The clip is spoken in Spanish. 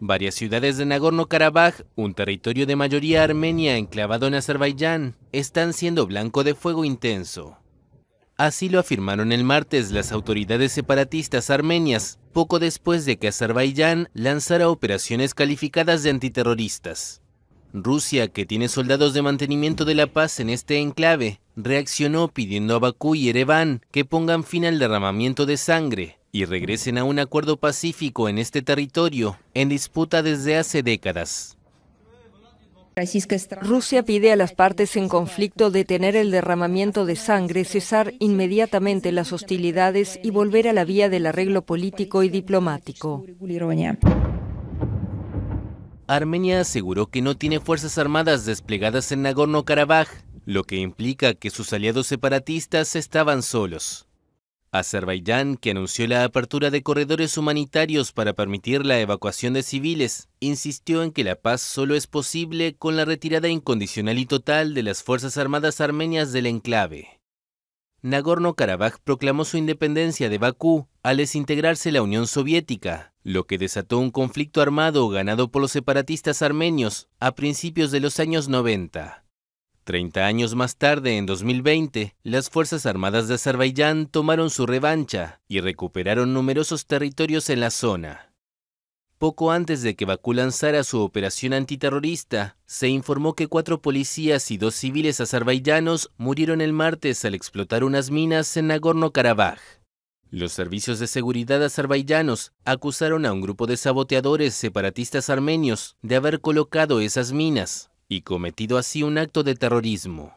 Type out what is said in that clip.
varias ciudades de Nagorno-Karabaj, un territorio de mayoría armenia enclavado en Azerbaiyán, están siendo blanco de fuego intenso. Así lo afirmaron el martes las autoridades separatistas armenias, poco después de que Azerbaiyán lanzara operaciones calificadas de antiterroristas. Rusia, que tiene soldados de mantenimiento de la paz en este enclave, reaccionó pidiendo a Bakú y Ereván que pongan fin al derramamiento de sangre, y regresen a un acuerdo pacífico en este territorio en disputa desde hace décadas. Rusia pide a las partes en conflicto detener el derramamiento de sangre, cesar inmediatamente las hostilidades y volver a la vía del arreglo político y diplomático. Armenia aseguró que no tiene fuerzas armadas desplegadas en Nagorno-Karabaj, lo que implica que sus aliados separatistas estaban solos. Azerbaiyán, que anunció la apertura de corredores humanitarios para permitir la evacuación de civiles, insistió en que la paz solo es posible con la retirada incondicional y total de las Fuerzas Armadas armenias del enclave. Nagorno-Karabaj proclamó su independencia de Bakú al desintegrarse la Unión Soviética, lo que desató un conflicto armado ganado por los separatistas armenios a principios de los años 90. Treinta años más tarde, en 2020, las Fuerzas Armadas de Azerbaiyán tomaron su revancha y recuperaron numerosos territorios en la zona. Poco antes de que Bakú lanzara su operación antiterrorista, se informó que cuatro policías y dos civiles azerbaiyanos murieron el martes al explotar unas minas en Nagorno-Karabaj. Los servicios de seguridad azerbaiyanos acusaron a un grupo de saboteadores separatistas armenios de haber colocado esas minas, y cometido así un acto de terrorismo.